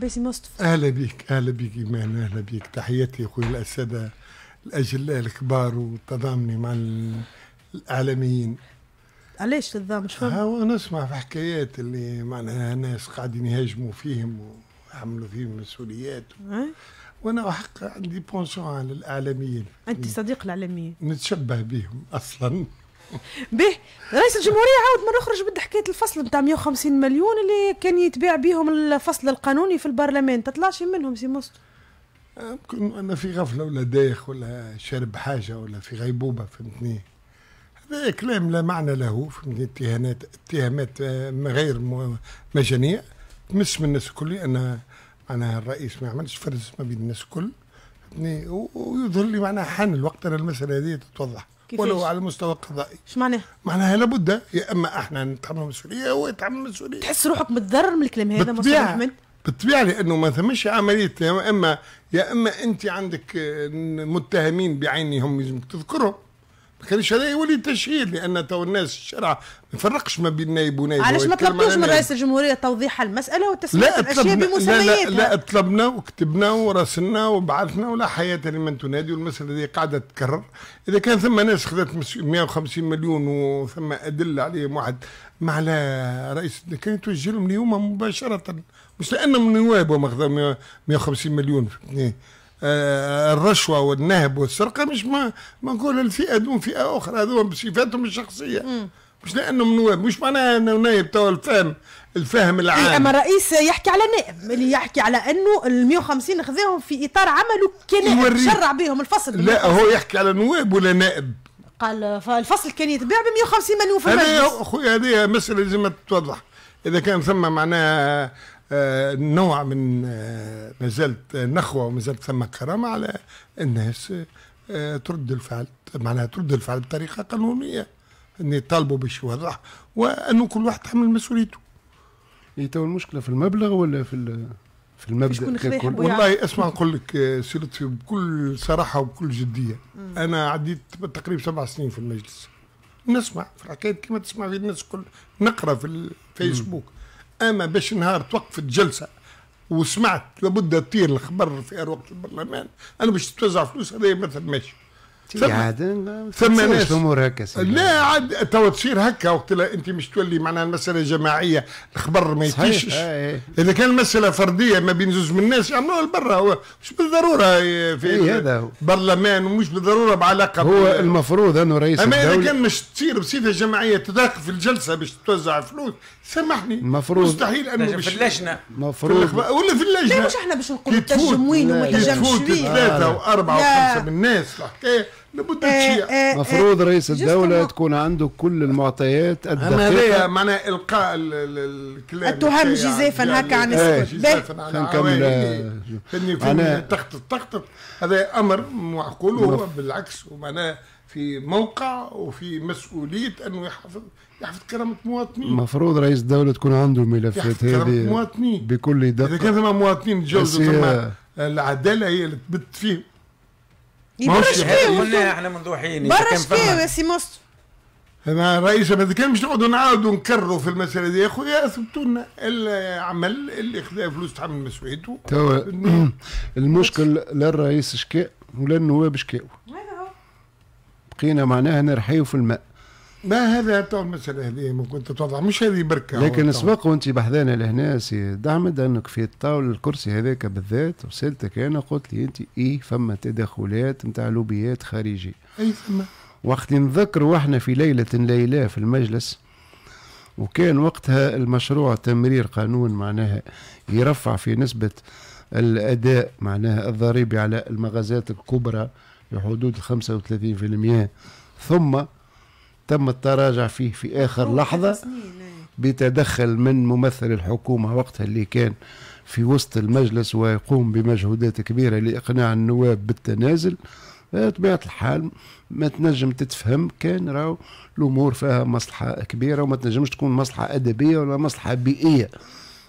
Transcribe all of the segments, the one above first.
باسم مصطفى اهلا بيك اهلا بيك ايمان اهلا بيك تحياتي اخوي الاساتذه الاجلاء الكبار وتضامني مع الاعلاميين علاش تضام شو؟ هو نسمع في حكايات اللي معناها ناس قاعدين يهاجموا فيهم ويحملوا فيهم مسؤوليات و... وانا حق عندي بونسون على الاعلاميين انت صديق الاعلاميين نتشبه بهم اصلا به رئيس الجمهوريه عاود مره اخرى جبد حكايه الفصل نتاع 150 مليون اللي كان يتباع بيهم الفصل القانوني في البرلمان تطلعش منهم سي مصر يمكن آه، انا في غفله ولا دايخ ولا شارب حاجه ولا في غيبوبه فهمتني هذا كلام لا معنى له فهمتني اتهامات اتهامات غير مجانيه تمس من الناس الكل انا معناها الرئيس ما عملش فرز ما بين الناس الكل فهمتني ويظهر لي معناها حان الوقت انا المساله هذه تتوضح كيفيش؟ ولو على المستوى القضائي ايش معناها؟ معناها لابد يا اما احنا نتحمل المسؤوليه او يتحمل المسؤوليه تحس روحك متضرر من الكلام هذا مستوى احمد؟ بالطبيعه لانه ما ثمش عمليه يا اما يا اما انت عندك آه، متهمين بعينهم لازمك تذكرهم خليش هذا يولي تشهير لان تو الناس الشرع ما يفرقش ما بين نائب ونائب علاش ما طلبتوش من رئيس الجمهوريه توضيح المساله وتسميه الاشياء بمسمياتها لا, لا, لا طلبنا وكتبنا وراسلنا وبعثنا ولا حياه لمن تنادي والمساله هذه قاعده تتكرر اذا كان ثم ناس خذت 150 مليون وثم ادله عليهم واحد مع رئيس كان يتوجه لهم اليوم مباشره مش لانهم نواب وما 150 مليون فهمتني آه، الرشوة والنهب والسرقة مش ما ما نقول الفئة دون فئة أخرى هذوما بصفاتهم الشخصية مش لانهم نواب مش معناها انه نائب توا الفهم الفهم إيه، العام إيه اما الرئيس يحكي على نائب اللي يحكي على انه ال 150 خذاهم في اطار عمله كنائب شرع بهم الفصل لا هو يحكي على نواب ولا نائب قال فالفصل كان يتباع ب 150 مليون في المجلس هذه هذه مساله لازم تتوضح اذا كان ثم معناها آه، نوع من آه، ما زالت نخوه وما زالت ثم كرامه على الناس آه، ترد الفعل معناها ترد الفعل بطريقه قانونيه ان يطالبوا باش يوضح وانه كل واحد تحمل مسؤوليته. إيه، تو المشكله في المبلغ ولا في في المبدا ككل والله اسمع نقول لك لطفي بكل صراحه وبكل جديه مم. انا عديت تقريبا سبع سنين في المجلس نسمع في الحكايه كما تسمع في الناس الكل نقرا في الفيسبوك اما باش نهار توقفت جلسه وسمعت لابد تطير الخبر في اروقه البرلمان انا باش تتوزع فلوس هذا ما ماشي عاد ثم ناس الامور هكا لا عاد توا تصير هكا وقت انت مش تولي معناها المساله جماعيه الخبر ما يتيشش آه، إيه. اذا كان المساله فرديه ما بين زوج من الناس يعملوها لبرا مش بالضروره آه، في إيه هذا هو. برلمان ومش بالضروره بعلاقه هو بي... المفروض انه رئيس اما اذا كان مش تصير بصفه جماعيه تداخل في الجلسه باش توزع فلوس سامحني المفروض مستحيل انه بش... في اللجنه المفروض ولا في اللجنه لا مش احنا باش نقولوا التجموين وما يتجمش ثلاثه آه. واربعه وخمسه من الناس الحكايه لمده إيه، شيء المفروض إيه، إيه. رئيس الدوله تكون عنده كل المعطيات الدقيقه معناها القاء الكلام التهم جزافا هكا عن السكوت نكمل تخطط تخطط هذا امر معقول وهو بالعكس ومعناه في موقع وفي مسؤوليه انه يحفظ يحفظ كرامه مواطنين المفروض رئيس الدوله تكون عنده الملفات هذه مواطنين بكل دقه اذا كان ثم مواطنين تجاوزوا العداله هي اللي تبت فيهم ما احنا منذوحين شكاوى سي مصطفى انا رئيس ما كان مش نقعدوا نعاودوا نكرروا في المساله دي يا اخويا اثبتوا لنا العمل اللي خذا فلوس تحمل مسؤوليته توا المشكل لا الرئيس شكاء ولا النواب شكاوا بقينا معناها نرحيو في الماء ما هذا تو المساله هذه ممكن تتوضع مش هذه بركه لكن سبق وانت بحذانا لهنا سي دعمد انك في الطاوله الكرسي هذاك بالذات وسالتك انا قلت لي انت اي فما تدخلات نتاع لوبيات خارجي اي فما وقت نذكر واحنا في ليله ليله في المجلس وكان وقتها المشروع تمرير قانون معناها يرفع في نسبه الاداء معناها الضريبي على المغازات الكبرى بحدود 35% ثم تم التراجع فيه في آخر لحظة إيه. بتدخل من ممثل الحكومة وقتها اللي كان في وسط المجلس ويقوم بمجهودات كبيرة لإقناع النواب بالتنازل آه، بطبيعة الحال ما تنجم تتفهم كان راو الأمور فيها مصلحة كبيرة وما تنجمش تكون مصلحة أدبية ولا مصلحة بيئية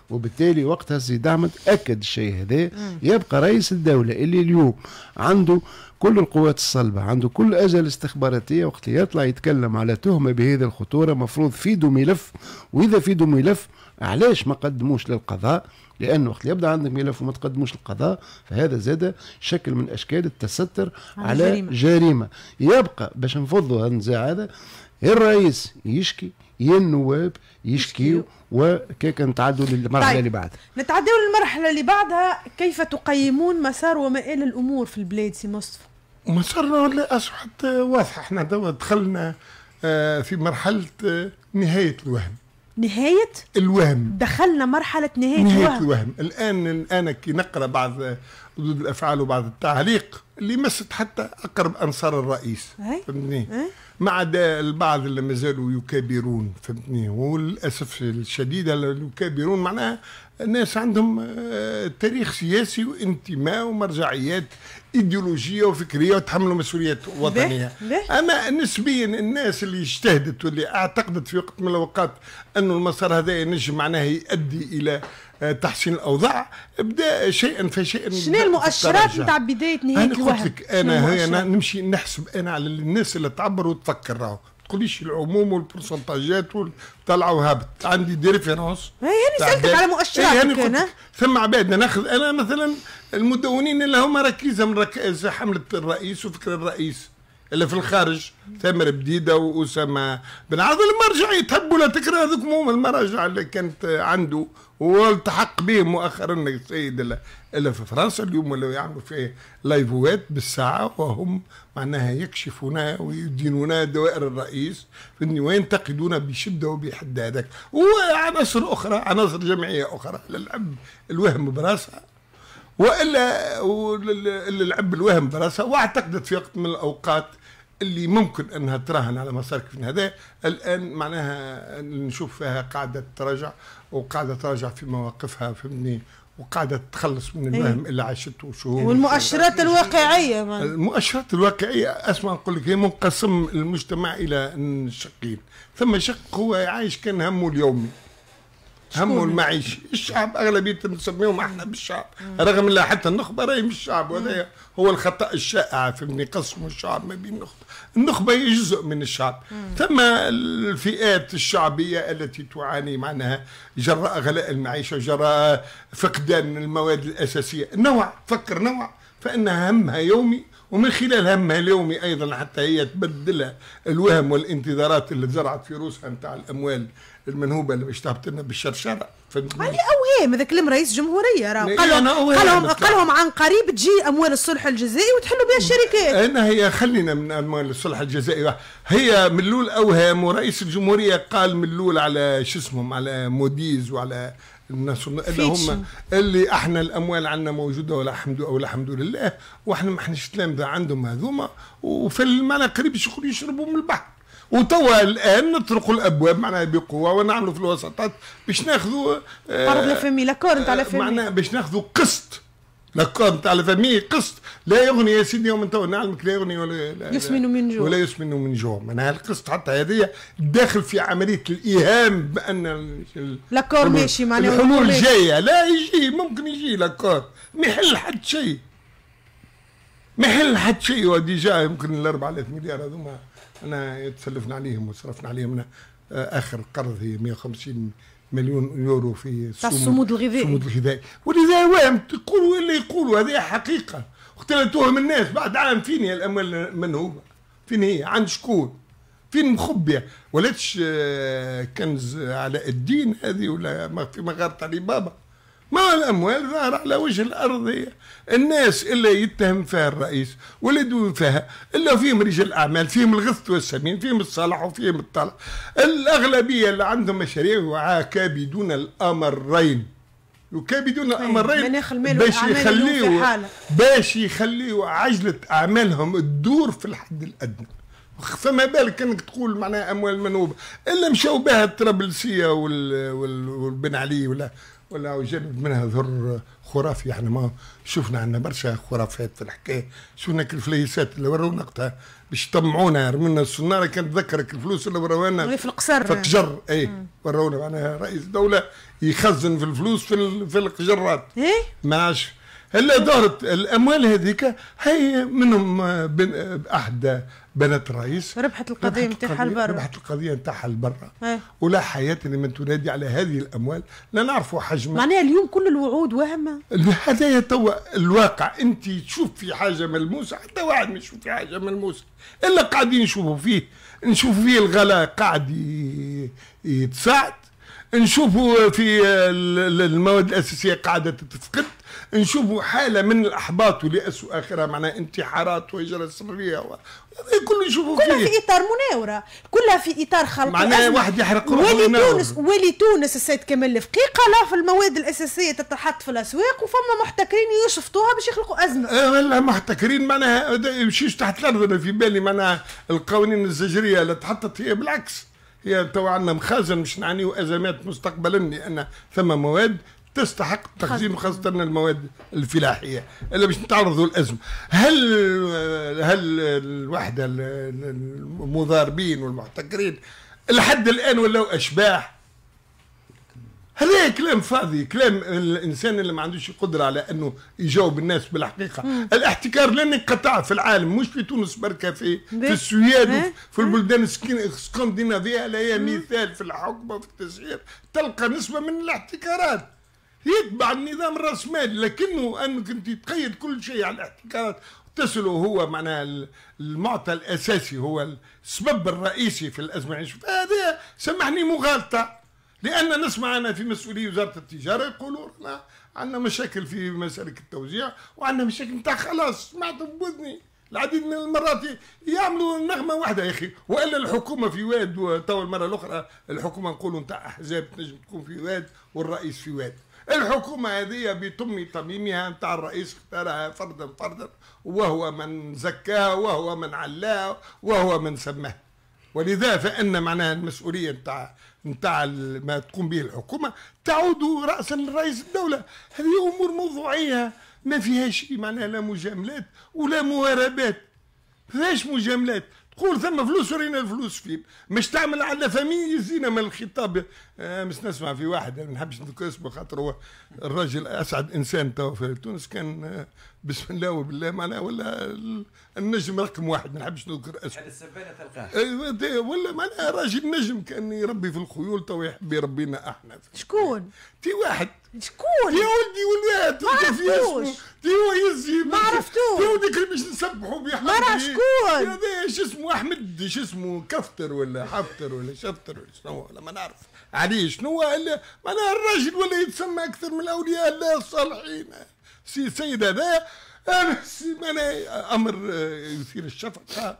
وبالتالي وقتها السيد دعمت اكد الشيء هذا يبقى رئيس الدوله اللي اليوم عنده كل القوات الصلبة عنده كل أجل استخباراتية وقت يطلع يتكلم على تهمة بهذه الخطورة مفروض فيدو ملف وإذا فيدو ملف علاش ما قدموش للقضاء لانه وقت يبدا عندك ملف وما تقدموش للقضاء فهذا زاد شكل من اشكال التستر على, جريمه, جريمة. يبقى باش نفضوا هذا النزاع هذا الرئيس يشكي يا النواب يشكيو وكيك نتعدوا للمرحله طيب. اللي بعدها نتعدوا للمرحله اللي بعدها كيف تقيمون مسار ومآل الامور في البلاد سي مصطفى مسارنا اصبحت واضحه احنا دوا دخلنا آه، في مرحله آه، نهايه الوهم نهايه الوهم دخلنا مرحله نهايه, نهاية الوهم. الوهم الان الان كي نقرا بعض آه، ردود الافعال وبعض التعليق اللي مست حتى اقرب انصار الرئيس فهمتني ما عدا البعض اللي مازالوا يكابرون فهمتني وللاسف الشديد اللي يكابرون معناها الناس عندهم آه، تاريخ سياسي وانتماء ومرجعيات ايديولوجيه وفكريه وتحملوا مسؤوليات وطنيه اما نسبيا الناس اللي اجتهدت واللي اعتقدت في وقت من الاوقات انه المسار هذا ينجم معناها يؤدي الى تحسين الاوضاع ابدا شيئا فشيئا شنو المؤشرات نتاع بدايه نهايه الوهم؟ انا قلت لك انا, أنا نمشي نحسب انا على الناس اللي تعبر وتفكر راهو تقوليش العموم والبرسنتاجات طلع وهبط عندي دي ريفيرونس انا سالتك على مؤشرات يعني انا ثم عباد ناخذ انا مثلا المدونين اللي هما ركيزه من ركائز حمله الرئيس وفكر الرئيس اللي في الخارج ثامر بديده واسامه بن عاد المرجع يتهبوا لا تكره هذوك هم المراجع اللي كانت عنده والتحق به مؤخرا السيد اللي في فرنسا اليوم اللي يعملوا فيه لايفوات بالساعه وهم معناها يكشفون ويدينون دوائر الرئيس وينتقدون بشده وبحد هذاك وعناصر اخرى عناصر جمعيه اخرى للعب الوهم براسها والا اللي لعب الوهم براسها واعتقدت في وقت من الاوقات اللي ممكن انها تراهن على مسارك في هذا الان معناها نشوف فيها قاعده تراجع وقاعده تراجع في مواقفها فهمني وقاعده تخلص من إيه. الوهم اللي عاشته شهور والمؤشرات إيه. الواقعيه من. المؤشرات الواقعيه اسمع نقول لك هي منقسم المجتمع الى شقين ثم شق هو عايش كان همه اليومي همه المعيشي الشعب اغلبيه نسميهم احنا بالشعب رغم ان حتى النخبه راهي مش الشعب وهذا هو الخطا الشائع فهمني قسم الشعب ما بين النخبة النخبة هي جزء من الشعب ثم الفئات الشعبية التي تعاني معناها جراء غلاء المعيشة جراء فقدان المواد الأساسية نوع فكر نوع فان همها يومي ومن خلال همها اليومي ايضا حتى هي تبدلها الوهم والانتظارات اللي زرعت في روسها نتاع الاموال المنهوبه اللي باش تهبط لنا بالشرشره في او اوهام هذاك كلام رئيس جمهوريه راه قالهم قالهم لهم عن قريب تجي اموال الصلح الجزائي وتحلوا بها الشركات انا هي خلينا من اموال الصلح الجزائي هي من الاول اوهام ورئيس الجمهوريه قال من الاول على شو اسمهم على موديز وعلى الناس اللي هم اللي احنا الاموال عندنا موجوده ولا الحمد او الحمد لله واحنا ما احناش تلامذه عندهم هذوما وفي المعنى قريب يشربوا من البحر وتوا الان نطرقوا الابواب معناها بقوه ونعملوا في الوسطات باش ناخذوا آه، لا فامي لاكور نتاع لا فامي معناها باش ناخذوا قسط لاكور نتاع لا فامي قسط لا يغني يا سيدي يوم توا نعلمك لا يغني ولا لا يسمن من جوع ولا يسمن من جوع معناها القسط حتى هذه داخل في عمليه الايهام بان لاكور ماشي معناها الامور الجايه لا يجي ممكن يجي لاكور ما يحل حد شيء ما يحل حد شيء وديجا يمكن الاربع 4 مليار هذوما انا تسلفنا عليهم وصرفنا عليهم آه، اخر قرض هي 150 مليون يورو في الصمود الغذائي الصمود الغذائي ولذا وهم تقولوا اللي يقولوا هذه حقيقه اختلتوها من الناس بعد عام فين هي الاموال من هو فين هي عند شكون فين مخبية ولاتش آه، كنز على الدين هذه ولا في مغارة علي بابا ما الأموال ظاهرة على وجه الأرض هي. الناس اللي يتهم فيها الرئيس ولدوا فيها إلا فيهم رجال أعمال فيهم الغث والسمين فيهم الصالح وفيهم الطالح الأغلبية اللي عندهم مشاريع وعاكبدون الأمرين يكابدون طيب، الأمرين باش يخليوا باش يخليوا عجلة أعمالهم تدور في الحد الأدنى فما بالك انك تقول معناها اموال منوبه الا مشاو بها الطرابلسيه والبن علي ولا ولا يجنب منها ذر خرافي احنا يعني ما شفنا عندنا برشا خرافات في الحكايه شفنا الفليسات اللي ورونا وقتها باش يطمعونا يرمونا يعني السناره كان تذكرك الفلوس اللي ورونا في القصر في القجر اي ورونا معناها رئيس دوله يخزن في الفلوس في في القجرات ايه ما عادش هلا دارت الاموال هذيك هي منهم آه، آه، احد بنت الرئيس ربحت القضيه نتاعها البر ربحت القضيه نتاعها البر إيه. ولا حياه لمن تنادي على هذه الاموال لا نعرفوا حجمها معناها اليوم كل الوعود وهمه هذايا توا الواقع انت تشوف في حاجه ملموسه حتى واحد ما يشوف في حاجه ملموسه الا قاعدين نشوفوا فيه نشوفوا فيه الغلاء قاعد يتصاعد نشوفوا في المواد الاساسيه قاعده تتفقد نشوفوا حاله من الاحباط ولأس واخرها معناها انتحارات وهجره سريه كله يشوفوا فيه كلها في اطار مناوره كلها في اطار خلق معناها واحد يحرق روحه ولي تونس ولي تونس السيد كمال الفقي قال في المواد الاساسيه تتحط في الاسواق وفما محتكرين يشفطوها باش يخلقوا ازمه أه، لا محتكرين معناها يمشيش تحت الارض انا في بالي معناها القوانين الزجريه اللي تحطت هي بالعكس هي تو عندنا مخازن مش نعانيو ازمات مستقبلا لان ثم مواد تستحق التخزين خاصة المواد الفلاحية اللي باش نتعرضوا للأزمة هل هل الوحدة المضاربين والمحتكرين لحد الآن ولاو أشباح هذا كلام فاضي كلام الانسان اللي ما عندوش قدره على انه يجاوب الناس بالحقيقه مم. الاحتكار لن ينقطع في العالم مش في تونس بركه في في السويد في البلدان الاسكندنافيه لا مثال في الحقبه في التسعير تلقى نسبه من الاحتكارات يتبع النظام الرسمالي لكنه انك انت تقيد كل شيء على الاحتكارات تسلو هو معناها المعطى الاساسي هو السبب الرئيسي في الازمه يعني فهذا سمحني مغالطه لان نسمع انا في مسؤولي وزاره التجاره يقولوا احنا عندنا مشاكل في مسالك التوزيع وعندنا مشاكل نتاع خلاص سمعت بوذني العديد من المرات يعملوا نغمه واحده يا اخي والا الحكومه في واد تو المره الاخرى الحكومه نقولوا نتاع احزاب تنجم تكون في واد والرئيس في واد الحكومة هذه بتم تميمها نتاع الرئيس اختارها فردا فردا وهو من زكاها وهو من علاها وهو من سماها ولذا فإن معناها المسؤولية نتاع نتاع ما تقوم به الحكومة تعود رأسا لرئيس الدولة هذه أمور موضوعية ما فيها شيء معناها لا مجاملات ولا مواربات ما فيهاش مجاملات تقول ثم فلوس ورينا الفلوس فين مش تعمل على فمين يزينا من الخطاب آه، مش نسمع في واحد ما نحبش نذكر اسمه خاطر هو الراجل اسعد انسان توا في تونس كان آه، بسم الله وبالله معناه ولا النجم رقم واحد ما نحبش نذكر اسمه. السبانه تلقاه. أيوة، ولا معناه راجل نجم كان يربي في الخيول توا يحب يربينا احنا. شكون؟ تي واحد. شكون؟ يا ولدي والواد ما عرفتوش تي هو يزي ما عرفتوش تو ديك باش نسبحوا بيه ما شكون؟ هذا شو اسمه احمد شو اسمه كفتر ولا حفتر ولا شفتر ولا شنو ولا ما نعرف لي يعني شنو معناها الرجل ولا يتسمى اكثر من اولياء الله الصالحين سي سيد هذا معناها امر آه، يثير الشفقه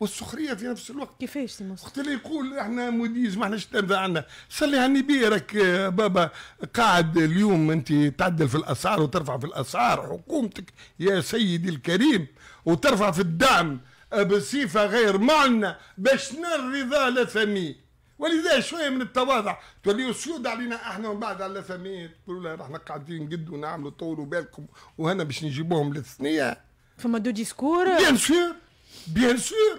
والسخريه في نفس الوقت كيفاش سي موسى وقت اللي يقول احنا موديز ما احناش تنفع عنا صلي على النبي راك آه، بابا قاعد اليوم انت تعدل في الاسعار وترفع في الاسعار حكومتك يا سيدي الكريم وترفع في الدعم بصفه غير معنى باش نرضى لثمين ولذا شويه من التواضع تولي سيود علينا احنا ومن بعد على فمات تقولوا احنا قاعدين نقد ونعملوا طولوا بالكم وهنا باش نجيبوهم للثنيه فما دو ديسكور بيان سور بيان سور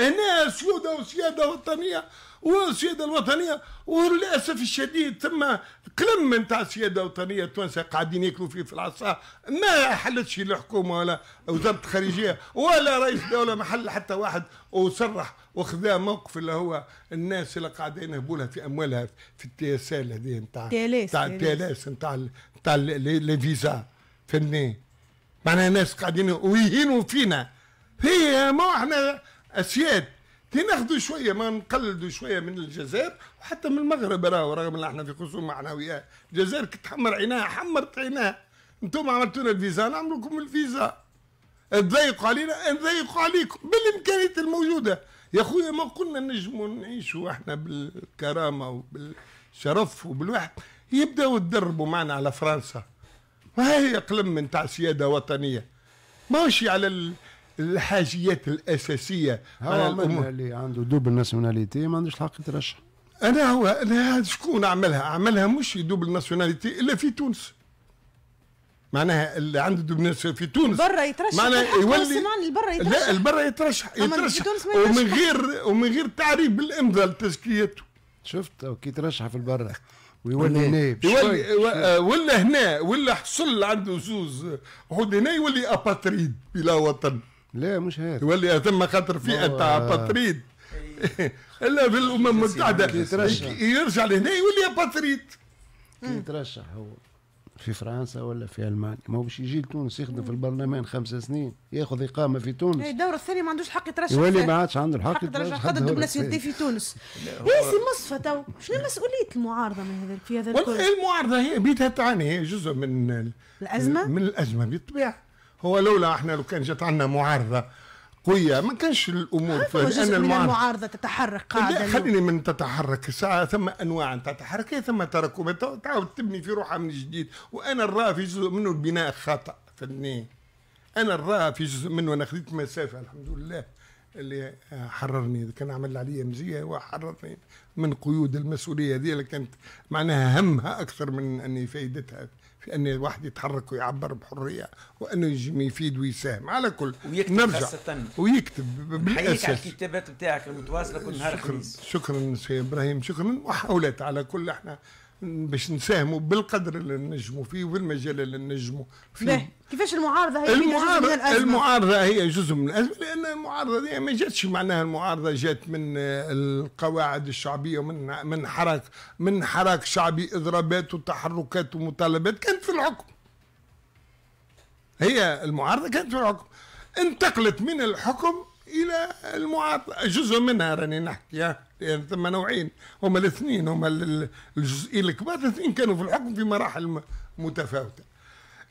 انا سيوده وسياده وطنيه والسياده الوطنيه وللاسف الشديد ثم قلم نتاع السياده الوطنيه التونسية قاعدين ياكلوا فيه في العصا ما حلتش الحكومه ولا وزاره الخارجيه ولا رئيس دوله ما حل حتى واحد وصرح وخذا موقف اللي هو الناس اللي قاعدين يهبولها في اموالها في ال هذه نتاع ال اس نتاع نتاع لي فيزا فهمتني معناها الناس قاعدين ويهينوا فينا هي ما احنا اسياد كي ناخذوا شويه ما نقلدوا شويه من الجزائر وحتى من المغرب راهو رغم ان احنا في خصوم معنويات الجزائر كي تحمر عيناها حمرت عيناها انتم عملتونا الفيزا نعمل لكم الفيزا تضيقوا علينا نضيقوا عليكم بالامكانيات الموجوده يا خويا ما قلنا نجموا نعيشوا احنا بالكرامه وبالشرف وبالوحد يبداوا يتدربوا معنا على فرنسا ما هي قلم نتاع سياده وطنيه ماشي على ال... الحاجيات الاساسيه هو من اللي عنده دوبل ناسيوناليتي ما عندوش الحق يترشح انا هو انا شكون عملها عملها مش دوبل ناسيوناليتي الا في تونس معناها اللي عنده دبنس في تونس برا يترشح معناها يولي البرا يترشح لا البرا يترشح يترشح ومن غير ومن غير تعريب بالامضاء لتزكيته شفت كي يترشح في البرا ويولي هنا يولي ولا هنا ولا حصل عنده زوز عود هنا يولي اباتريد بلا وطن لا مش هذا يولي ثم خاطر فئه تاع باتريد الا في الامم المتحده يرجع لهنا يولي باتريد يترشح هو في فرنسا ولا في المانيا ما هو باش يجي لتونس يخدم في البرلمان خمس سنين ياخذ اقامه في تونس الدور إيه، الثاني ما عندوش حق يترشح يولي ما عادش عنده الحق يترشح حق الدبلاسيتي في تونس يا سي مصفى تو شنو مسؤوليه المعارضه من هذا في هذا الكل المعارضه هي بيتها تعاني هي جزء من الازمه من الازمه بالطبيعه هو لولا احنا لو كان جات عندنا معارضه قوية ما كانش الأمور لأن المعارضة, المعارضة تتحرك قاعدة خليني من تتحرك ساعة ثم أنواع تاع تحرك ثم تراكمات تعاود تبني في روحها من جديد وأنا نراه في جزء منه البناء خطأ فني أنا نراه في جزء منه أنا خذيت مسافة الحمد لله اللي حررني كان عمل عليا مزية وحررني من قيود المسؤولية هذه اللي كانت معناها همها أكثر من أني فايدتها في ان الواحد يتحرك ويعبر بحريه وانه يجم يفيد ويساهم على كل ويكتب نرجع ويكتب بالاساس على الكتابات بتاعك المتواصله كل نهار شكرا خميس. شكرا سي ابراهيم شكرا وحاولت على كل احنا باش نساهموا بالقدر اللي نجموا فيه وبالمجال اللي نجموا فيه كيفاش المعارضه هي المعارضه من الأزمة؟ المعارضه هي جزء من الازمه لان المعارضه دي ما جاتش معناها المعارضه جات من القواعد الشعبيه ومن من حراك من حراك شعبي اضرابات وتحركات ومطالبات كانت في الحكم هي المعارضه كانت في الحكم انتقلت من الحكم الى المعاطفه جزء منها راني نحكي لان ثم نوعين هما الاثنين هما الجزئين الكبار الاثنين كانوا في الحكم في مراحل متفاوته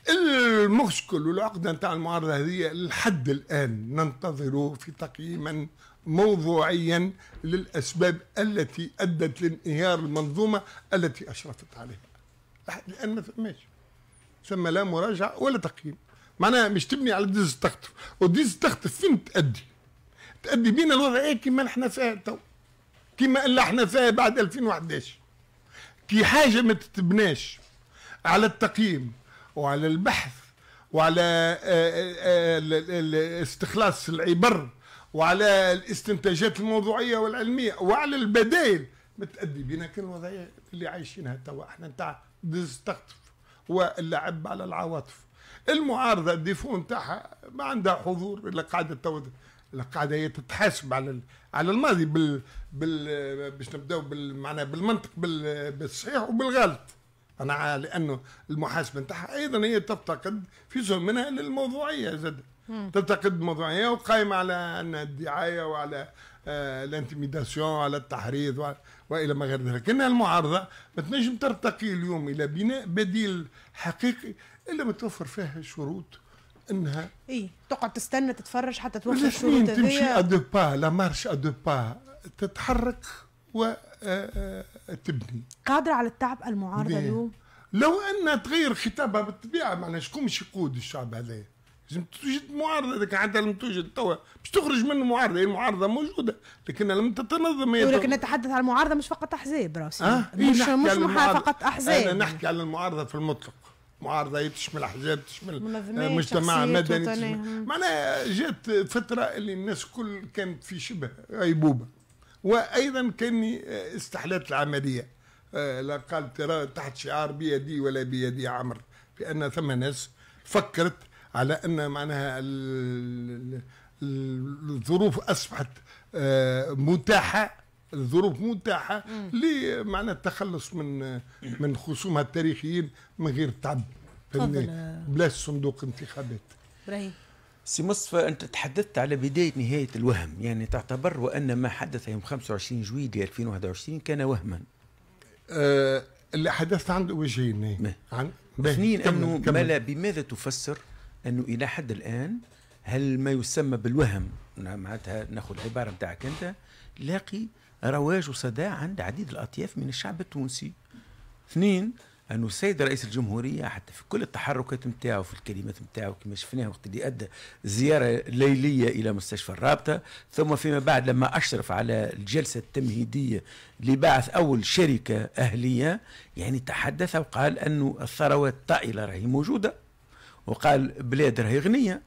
المشكل والعقده نتاع المعارضه هذه لحد الان ننتظر في تقييما موضوعيا للاسباب التي ادت لانهيار المنظومه التي اشرفت عليها لحد الان ما فماش ثم لا مراجعه ولا تقييم معناها مش تبني على ديز تخطف وديز تخطف فين تؤدي تأدي بينا الوضعيه كما احنا فيها تو كما اللي احنا فيها بعد 2011 كي حاجه ما تتبناش على التقييم وعلى البحث وعلى آه، آه، آه، استخلاص العبر وعلى الاستنتاجات الموضوعيه والعلميه وعلى البدائل ما تأدي بينا كل الوضعيه اللي عايشينها توا احنا نتاع ديستقطف واللعب على العواطف المعارضه الديفون نتاعها ما عندها حضور الا قاعده توا القاعده هي تتحاسب على على الماضي بال بال باش نبداو بال معناها بالمنطق بال بالصحيح وبالغلط انا لانه المحاسبه نتاعها ايضا هي تفتقد في جزء منها للموضوعيه زاد تفتقد الموضوعيه وقائمه على ان الدعايه وعلى آه، الانتميداسيون على التحريض والى ما غير ذلك انها المعارضه ما تنجم ترتقي اليوم الى بناء بديل حقيقي الا ما توفر فيها شروط انها اي تقعد تستنى تتفرج حتى توصل الشروط تمشي ادو با لا مارش ادو با تتحرك وتبني آه، آه، قادرة على التعب المعارضة إيه. اليوم لو انها تغير خطابها بالطبيعه معناها شكون باش يقود الشعب هذا لازم توجد معارضه اذا حتى لم توجد توا باش تخرج من المعارضه هي المعارضه موجوده لكن لم تتنظم هي ولكن نتحدث عن المعارضه مش فقط احزاب راسي آه؟ إيه، مش مش فقط احزاب انا نحكي على المعارضه في المطلق معارضه هي تشمل احزاب تشمل آه، مجتمع مدني معناها جات فتره اللي الناس كل كانت في شبه غيبوبه وايضا كان آه، استحلات العمليه آه، لا قال ترى تحت شعار بيدي ولا بيدي عمر بان ثم ناس فكرت على ان معناها الظروف اصبحت متاحه الظروف متاحه لمعنى التخلص من من خصومها التاريخيين من غير تعب بلا صندوق انتخابات ابراهيم سي مصطفى انت تحدثت على بدايه نهايه الوهم يعني تعتبر وان ما حدث يوم 25 جويلية 2021 كان وهما آه اللي حدث عنده وجهين إيه. عن اثنين انه لا بماذا تفسر انه الى حد الان هل ما يسمى بالوهم نعم، معناتها ناخذ العباره نتاعك انت لاقي رواج وصداع عند عديد الأطياف من الشعب التونسي اثنين أنه السيد رئيس الجمهورية حتى في كل التحركات نتاعو في الكلمات نتاعو كما شفناه وقت اللي أدى زيارة ليلية إلى مستشفى الرابطة ثم فيما بعد لما أشرف على الجلسة التمهيدية لبعث أول شركة أهلية يعني تحدث وقال أنه الثروات الطائله راهي موجودة وقال بلاد راهي غنية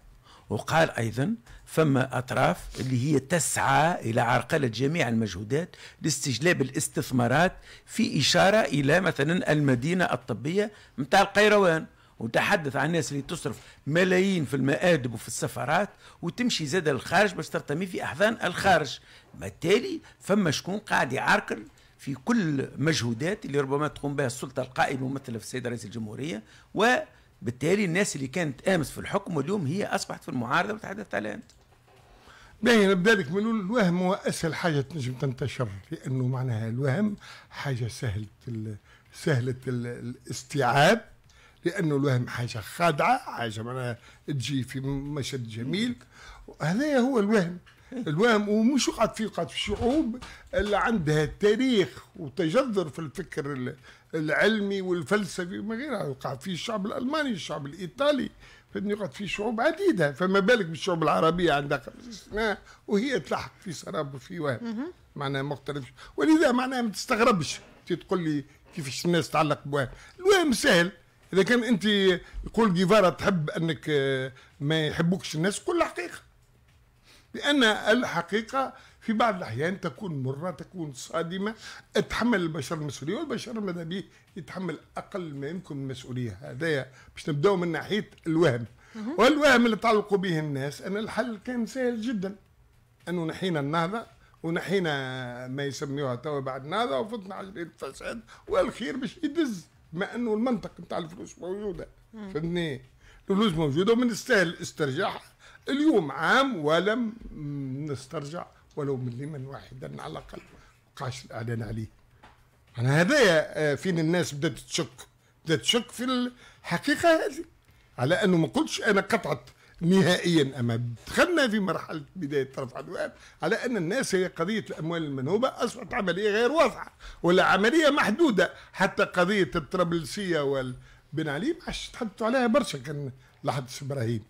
وقال أيضا فما أطراف اللي هي تسعى إلى عرقلة جميع المجهودات لاستجلاب الاستثمارات في إشارة إلى مثلا المدينة الطبية متاع القيروان وتحدث عن الناس اللي تصرف ملايين في المآدب وفي السفرات وتمشي زاد الخارج باش ترتمي في أحضان الخارج بالتالي فما شكون قاعد يعرقل في كل مجهودات اللي ربما تقوم بها السلطة القائمة ممثلة في السيد رئيس الجمهورية و بالتالي الناس اللي كانت امس في الحكم واليوم هي اصبحت في المعارضه وتحدثت عليها انت باين بذلك من الوهم هو اسهل حاجه تنجم تنتشر لانه معناها الوهم حاجه سهله سهله الاستيعاب لانه الوهم حاجه خادعه حاجه معناها تجي في مشهد جميل هذا هو الوهم الوهم ومش وقعت فيه وقعت في شعوب اللي عندها تاريخ وتجذر في الفكر العلمي والفلسفي وما غيرها وقع فيه الشعب الالماني الشعب الايطالي فإنه يقعد فيه شعوب عديده فما بالك بالشعوب العربيه عندها خمس وهي تلحق في سراب وفي وهم معناها مختلف ولذا معناها ما تستغربش تقول لي كيفاش الناس تعلق بوهم الوهم سهل اذا كان انت يقول جيفارا تحب انك آه، ما يحبوكش الناس قول الحقيقه لان الحقيقه في بعض الأحيان تكون مرة تكون صادمة تحمل البشر المسؤولية والبشر ماذا به يتحمل أقل ما يمكن المسؤولية هذايا باش نبداو من ناحية الوهم والوهم اللي تعلقوا به الناس أن الحل كان سهل جدا أنه نحينا النهضة ونحينا ما يسميوها توا بعد نهضة وفتنا عشرية فساد والخير باش يدز بما أنه المنطق نتاع الفلوس موجودة فهمتني الفلوس موجودة ومن السهل استرجاعها اليوم عام ولم نسترجع ولو مليما واحدا على الاقل ما وقعش الاعلان عليه انا هذايا آه، فين الناس بدات تشك بدات تشك في الحقيقه هذه على انه ما قلتش انا قطعت نهائيا اما دخلنا في مرحله بدايه رفع الذئاب على ان الناس هي قضيه الاموال المنهوبه اصبحت عمليه غير واضحه ولا عمليه محدوده حتى قضيه الطرابلسيه والبن علي ما عادش تحدثوا عليها برشا كان لاحظت ابراهيم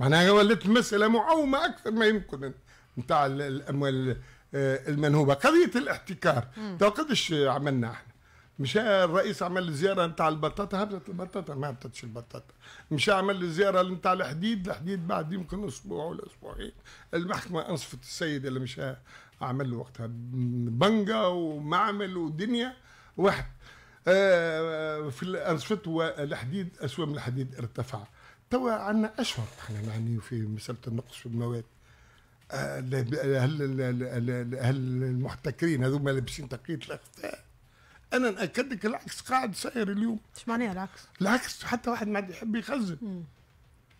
معناها ولات المساله معومه اكثر ما يمكن نتاع الاموال آه، المنهوبه قضيه الاحتكار تو قدش عملنا احنا مشى الرئيس عمل زياره نتاع البطاطا هبطت البطاطا ما هبطتش البطاطا مشى عمل زياره نتاع الحديد الحديد بعد يمكن اسبوع ولا اسبوعين المحكمه انصفت السيد اللي مشى عمل له وقتها بنجا ومعمل ودنيا واحد آه، في انصفت والحديد من الحديد ارتفع توا عندنا اشهر احنا نعانيو في مساله النقص في المواد هل المحتكرين هذوما لابسين تقيه الاخفاء انا ناكد لك العكس قاعد صاير اليوم ايش معنى العكس؟ العكس حتى واحد ما يحب يخزن مم.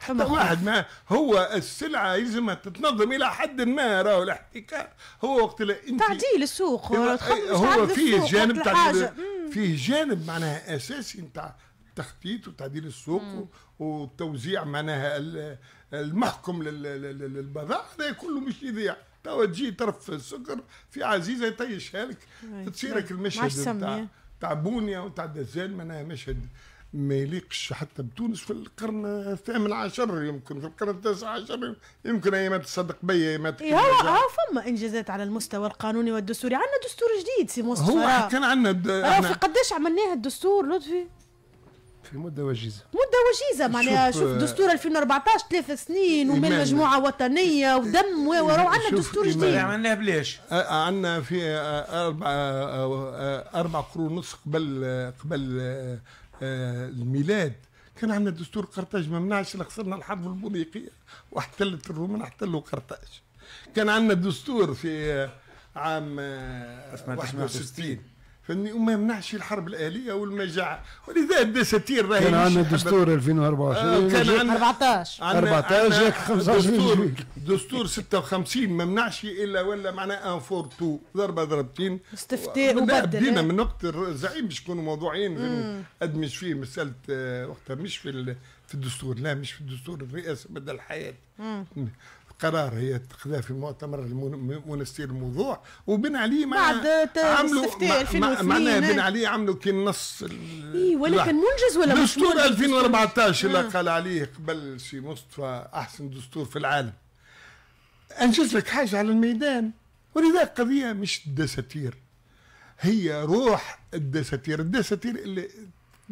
حتى واحد ما هو السلعه يلزمها تتنظم الى حد ما راهو الاحتكار هو وقت انت تعديل السوق هو فيه جانب تعديل فيه جانب معناها اساسي نتاع التخطيط وتعديل السوق مم. وتوزيع معناها المحكم للبضائع هذا كله مش يضيع توا تجي طرف السكر في عزيزه يطيشها لك أيوة. تصيرك المشهد تاع تاع بونيا وتاع دزان معناها مشهد ما يليقش حتى بتونس في القرن الثامن عشر يمكن في القرن التاسع عشر يمكن ايام تصدق بيا ما إيه، هو هو فما انجازات على المستوى القانوني والدستوري عندنا دستور جديد سي مصطفى هو كان عندنا أه، في قداش عملناه الدستور لطفي في مده وجيزه مده وجيزه معناها شوف, دستور 2014 آه، ثلاث سنين ومن مجموعه وطنيه ودم و عندنا دستور جديد عملناه بلاش آه، آه، عندنا في اربع اربع قرون ونص قبل قبل الميلاد كان عندنا دستور قرطاج ما منعش اللي خسرنا الحرب البوليقيه واحتلت الرومان احتلوا قرطاج كان عندنا دستور في عام 61 فاني وما يمنعش الحرب الاهليه والمجاعة ولذا الدساتير راهي كان عندنا دستور 2024 آه، كان عندنا 14 14 25 دستور 56 ما منعش الا ولا معناه ان فور تو ضربة ضربتين استفتاء وبدل بدينا آه. من وقت الزعيم باش نكونوا موضوعيين ادمج فيه مسألة آه، وقتها مش في في الدستور لا مش في الدستور الرئاسة بدل الحياة قرار هي اتخذها في مؤتمر المنستير الموضوع وبن علي ما بعد عملوا معناها بن علي عملوا كي نص اي ولكن منجز ولا مش دستور 2014 اللي آه. قال عليه قبل شي مصطفى احسن دستور في العالم انجز لك حاجه على الميدان ولذلك قضيه مش دساتير هي روح الدساتير الدساتير اللي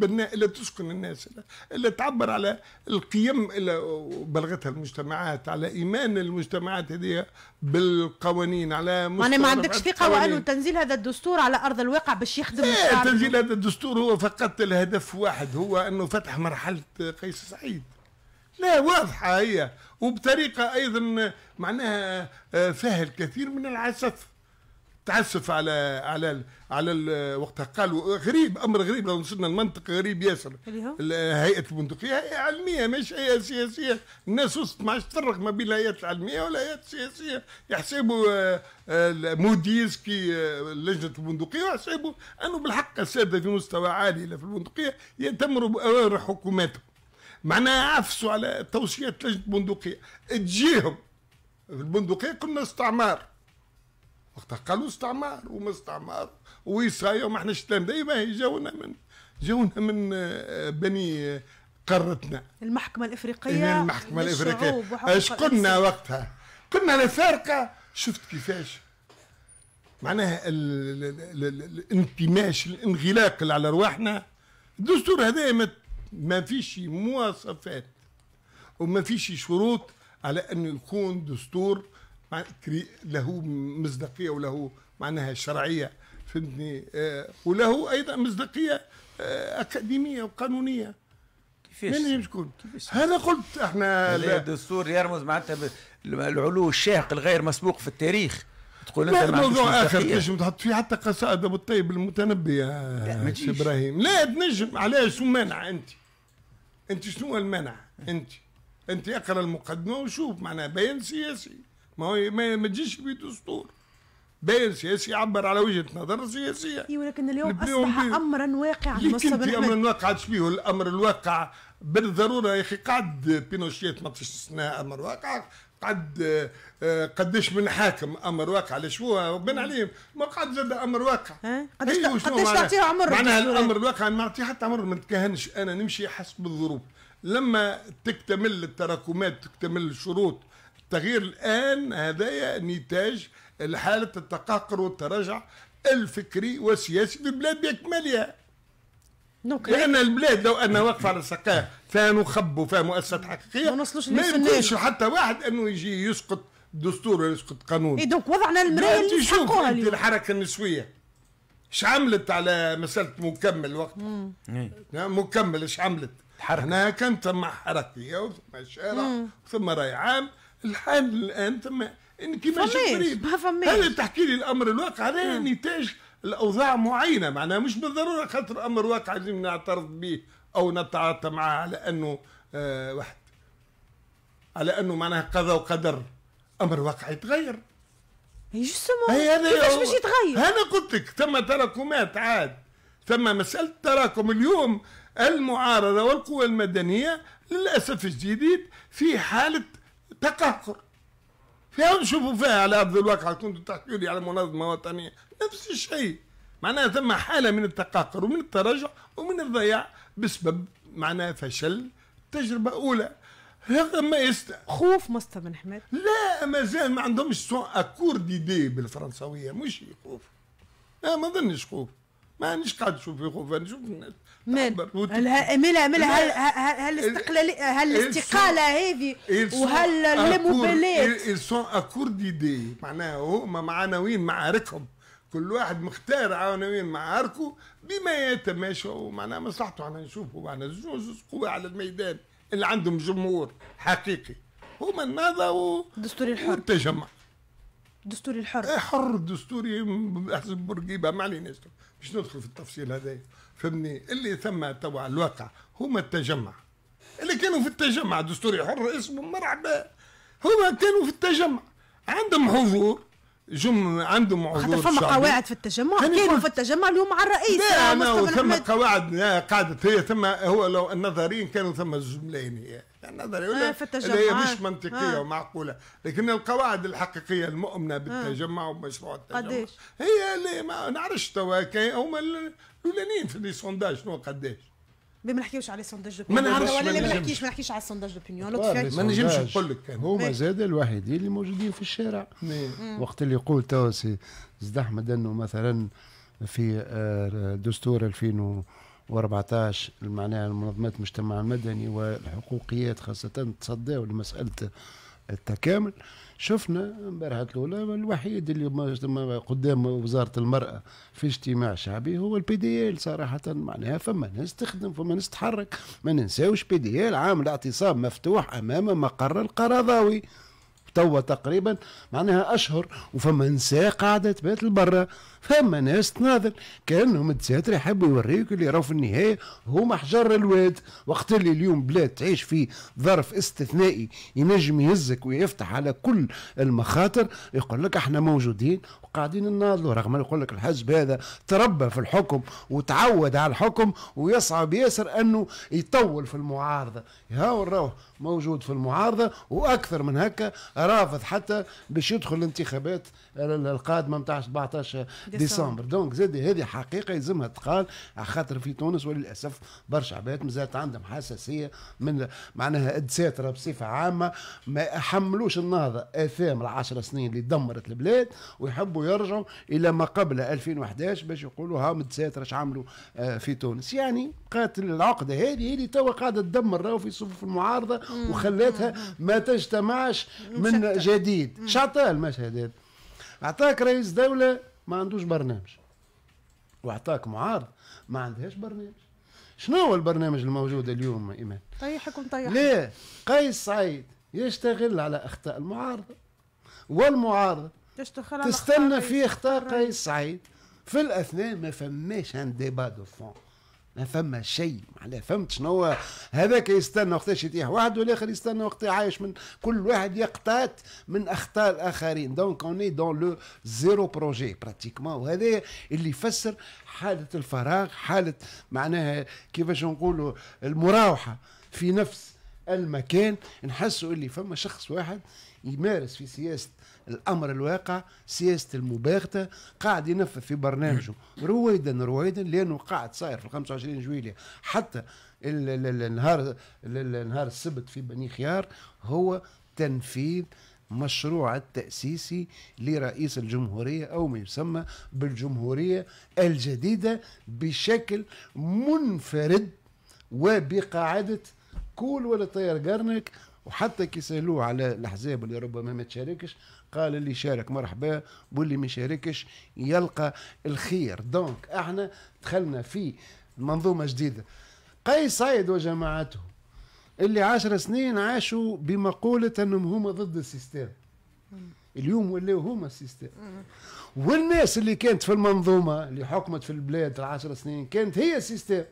بناء اللي تسكن الناس اللي تعبر على القيم اللي بلغتها المجتمعات على ايمان المجتمعات هذه بالقوانين على معناها ما عندكش ثقه وانه تنزيل هذا الدستور على ارض الواقع باش يخدم إيه تنزيل هذا الدستور هو فقط الهدف واحد هو انه فتح مرحله قيس سعيد لا واضحه هي وبطريقه ايضا معناها آه، فيها الكثير من العسف تعسف على على على وقتها قالوا غريب امر غريب لو وصلنا المنطق غريب ياسر الهيئه البندقيه هيئه علميه مش هيئه سياسيه الناس وسط ما عادش تفرق ما بين الهيئات العلميه والهيئات السياسيه يحسبوا آه، آه، موديز كي آه، لجنه البندقيه ويحسبوا انه بالحق الساده في مستوى عالي في البندقيه يتمروا باوامر حكوماتهم معناها عفسوا على توصيات لجنه البندقيه تجيهم البندقيه كنا استعمار وقتها قالوا استعمار وما استعمار ويسايا وما احناش تلامذه باهي جاونا من جاونا من آه، بني آه، قارتنا المحكمة الإفريقية إيه، المحكمة الإفريقية اش قلنا وقتها قلنا الفارقة شفت كيفاش معناها الانتماش الانغلاق اللي على رواحنا الدستور هذا ما فيش مواصفات وما فيش شروط على انه يكون دستور له مصداقيه وله معناها شرعيه فهمتني آه، وله ايضا مصداقيه آه، اكاديميه وقانونيه كيفاش؟ من شكون؟ هذا قلت احنا الدستور يرمز معناتها العلو الشاهق الغير مسبوق في التاريخ تقول انت موضوع اخر تنجم تحط فيه حتى قصائد ابو الطيب المتنبي يا ابراهيم لا تنجم علاش شو مانع انت؟ انت شنو المانع؟ انت انت اقرا المقدمه وشوف معناها بيان سياسي ما هو ما تجيش بيد اسطور باين سياسي يعبر على وجهه نظر سياسيه اي ولكن اليوم اصبح بيه. امرا واقعا لكن امرا واقعا تشبيه الامر الواقع بالضروره يا اخي قعد بينوشيت ما تستثناء امر واقع قد آه، قديش من حاكم امر واقع لشو بن عليهم ما قعد زاد امر واقع ها؟ إيه، قديش تعطيه عمر معناها الامر الواقع ما نعطيه حتى عمر ما نتكهنش انا نمشي حسب الظروف لما تكتمل التراكمات تكتمل الشروط التغيير الآن هذايا نتاج حالة التقهقر والتراجع الفكري والسياسي في البلاد بأكملها لأن البلاد لو أنها واقفة على ساقها فيها نخب وفيها مؤسسات حقيقية ما, ما يمكنش حتى واحد أنه يجي يسقط دستور ولا يسقط قانون اي دونك وضعنا المراية اللي شوف أنت الحركة النسوية اش عملت على مسألة مكمل وقت إيه. مكمل اش عملت حركة. كان ثم حركية وثم شارع ثم راي عام الحال الان ثم تم ما المريض هذا تحكي لي الامر الواقع هذا نتاج يعني الاوضاع معينه معناها مش بالضروره خاطر امر واقع لازم نعترض به او نتعاطى معه على انه آه واحد على انه معناها قضاء وقدر امر واقع يتغير جوستومون كيفاش باش يتغير انا قلت لك ثم تراكمات عاد ثم مساله تراكم اليوم المعارضه والقوى المدنيه للاسف الجديد في حاله تقهقر فيها نشوفوا فيها على ارض الواقع كنتوا تحكوا لي على منظمه وطنيه نفس الشيء معناها ثم حاله من التقهقر ومن التراجع ومن الضياع بسبب معناها فشل تجربه اولى هذا ما يست خوف مصطفى بن حماد لا مازال ما عندهمش سون اكور دي دي بالفرنساويه مش خوف لا ما ظنش خوف ما نش قاعد نشوف في خوف نشوف الناس من هل هل هل استقلال هل الاستقاله هذه وهل المبالات سون اكور دي معناها هما معناويين معاركهم كل واحد مختار عناوين معاركه بما يتماشى معناها مصلحته احنا نشوفوا معناها زوج قوى على الميدان اللي عندهم جمهور حقيقي هما النهضه و... الدستور الحر والتجمع إيه، الدستور الحر حر الدستوري حزب بورقيبه ما عليناش باش ندخل في التفصيل هذايا فهمني اللي ثم توا الواقع هما التجمع اللي كانوا في التجمع دستوري حر اسمه مرحبا هما كانوا في التجمع عندهم حضور جم عندهم عضو فما قواعد في التجمع كانوا في التجمع اليوم مع الرئيس لا انا ثم قواعد قاعدت هي ثم هو لو النظريين كانوا ثم الجملين يعني النظري آه، ولا آه في التجمع هي مش آه. منطقيه آه. ومعقوله لكن القواعد الحقيقيه المؤمنه آه. بالتجمع آه. ومشروع التجمع قديش هي اللي ما نعرفش توا هما الاولانيين في لي سونداج شنو قداش ما نحكيوش على سونداج ما نعرفش ولا ما نحكيش ما نحكيش على سونداج دوبينيون ما نجمش نقول لك هما زاد الوحيدين اللي موجودين في الشارع وقت اللي يقول توا سي احمد انه مثلا في آه، دستور 2014 معناها المنظمات المجتمع المدني والحقوقيات خاصه تصدى لمساله التكامل شفنا البارحه الاولى الوحيد اللي قدام وزاره المراه في اجتماع شعبي هو البي دي ال صراحه معناها فما ناس تخدم فما ناس تحرك ما ننساوش بي دي ال عامل اعتصام مفتوح امام مقر القرضاوي توا تقريبا معناها اشهر وفما نساء قاعده تبات لبرا فما ناس تناظر كانهم الدساتره يحبوا يوريوك اللي راهو في النهايه هما حجر الواد وقت اللي اليوم بلاد تعيش في ظرف استثنائي ينجم يهزك ويفتح على كل المخاطر يقول لك احنا موجودين وقاعدين نناضلوا رغم يقول لك الحزب هذا تربى في الحكم وتعود على الحكم ويصعب ياسر انه يطول في المعارضه هاو راهو موجود في المعارضه واكثر من هكا رافض حتى باش يدخل الانتخابات القادمه نتاع 17 ديسمبر دونك زاد هذه حقيقه يلزمها تقال على خاطر في تونس وللاسف برشا عباد مازالت عندهم حساسيه من معناها الدساتره بصفه عامه ما حملوش النهضه اثام العشر سنين اللي دمرت البلاد ويحبوا يرجعوا الى ما قبل 2011 باش يقولوا ها الدساتره اش عملوا آه، في تونس يعني قاتل العقده هذه اللي توا قاعده تدمر راهو في صفوف المعارضه وخلاتها ما تجتمعش من جديد شعطال المشهد هذا عطاك رئيس دوله ما عندوش برنامج وعطاك معارض ما عندهاش برنامج شنو هو البرنامج الموجود اليوم ايمان طيحكم طيح ليه قيس سعيد يشتغل على اخطاء المعارضه والمعارضه تستنى في اخطاء قيس سعيد في الاثناء ما فماش ان ديبا دو فون فما شيء على فهمت شنو هذاك يستنى وقتاش يطيح واحد والاخر يستنى وقت عايش من كل واحد يقتات من اخطاء الاخرين دونك اوني دون لو زيرو بروجي براتيكمون وهذا اللي يفسر حاله الفراغ حاله معناها كيفاش نقولوا المراوحه في نفس المكان نحسوا اللي فما شخص واحد يمارس في سياسه الامر الواقع سياسه المباغته قاعد ينفذ في برنامجه رويدا رويدا لانه قاعد صاير في 25 جويليه حتى النهار نهار السبت في بني خيار هو تنفيذ مشروع التأسيسي لرئيس الجمهورية أو ما يسمى بالجمهورية الجديدة بشكل منفرد وبقاعدة كل ولا طير قرنك وحتى كيسالوه على الاحزاب اللي ربما ما تشاركش قال اللي شارك مرحبا واللي ما شاركش يلقى الخير دونك احنا دخلنا في منظومه جديده قيس سعيد وجماعته اللي عشر سنين عاشوا بمقولة أنهم هما ضد السيستم اليوم ولاو هما السيستم والناس اللي كانت في المنظومة اللي حكمت في البلاد العشر سنين كانت هي السيستم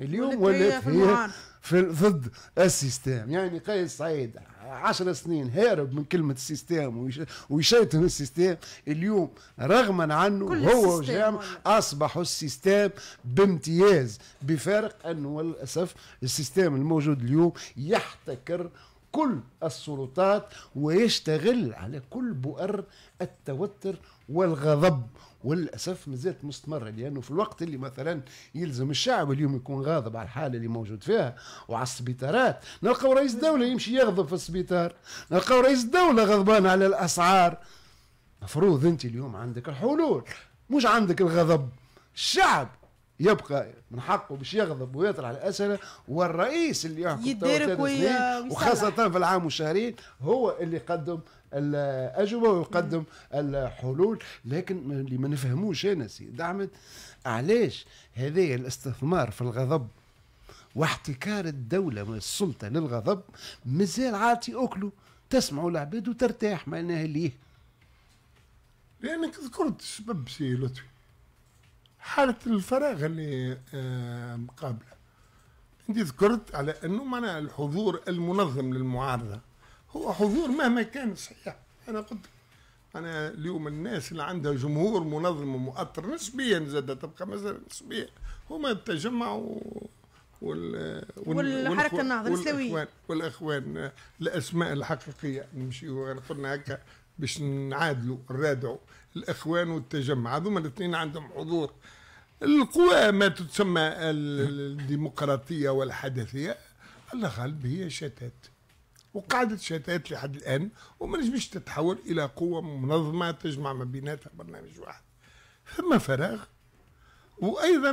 اليوم ولات في في ضد السيستم يعني قيس سعيد عشر سنين هارب من كلمة السيستم ويشيطن السيستم اليوم رغما عنه هو وجام أصبحوا السيستم بامتياز بفارق أنه للأسف السيستم الموجود اليوم يحتكر كل السلطات ويشتغل على كل بؤر التوتر والغضب وللاسف مازالت مستمره لانه في الوقت اللي مثلا يلزم الشعب اليوم يكون غاضب على الحاله اللي موجود فيها وعلى السبيطارات نلقاو رئيس الدوله يمشي يغضب في السبيطار نلقاو رئيس الدوله غضبان على الاسعار مفروض انت اليوم عندك الحلول مش عندك الغضب الشعب يبقى من حقه باش يغضب ويطرح الاسئله والرئيس اللي يحكم يديرك وخاصه في العام والشهرين هو اللي قدم الاجوبه ويقدم الحلول لكن اللي ما نفهموش انا سيد احمد علاش هذايا الاستثمار في الغضب واحتكار الدولة من السلطة للغضب مازال عاطي أكله تسمعوا العباد وترتاح معناها ليه لأنك ذكرت السبب سي لطفي حالة الفراغ اللي آه، مقابله انت ذكرت على انه معناها الحضور المنظم للمعارضه هو حضور مهما كان صحيح انا قلت انا اليوم الناس اللي عندها جمهور منظم ومؤثر نسبيا زاد تبقى مسألة نسبيا هما التجمع آه، وال... والحركة النهضة والإخوان, والإخوان آه، الأسماء الحقيقية نمشيو قلنا هكا باش نعادلوا نرادعوا الإخوان والتجمع هذوما الاثنين عندهم حضور القوى ما تسمى الديمقراطية والحدثية على غالب هي شتات وقعدت شتات لحد الآن وما نجمش تتحول إلى قوة منظمة تجمع ما بيناتها برنامج واحد ثم فراغ وأيضا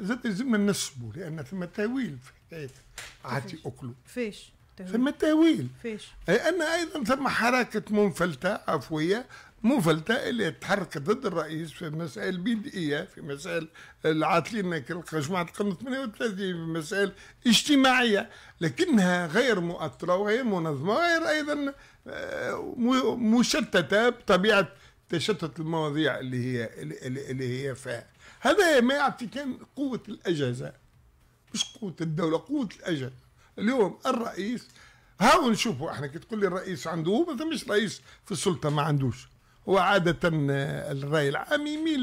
زاد لازم نسبه لأن ثم تأويل في حكاية عاتي أكله فيش ثم تأويل فيش أن أيضا ثم حركة منفلتة عفوية مفلتة اللي تحرك ضد الرئيس في مسائل بدئيه في مسائل العاطلين جماعة القرن 38 في مسائل اجتماعية لكنها غير مؤثرة وغير منظمة وغير أيضا آه، مشتتة بطبيعة تشتت المواضيع اللي هي اللي هي فيها هذا ما يعطي كان قوة الأجهزة مش قوة الدولة قوة الأجهزة اليوم الرئيس هاو نشوفوا احنا كي تقول لي الرئيس عنده هو ما ثمش رئيس في السلطة ما عندوش وعادة آه، الرأي العام يميل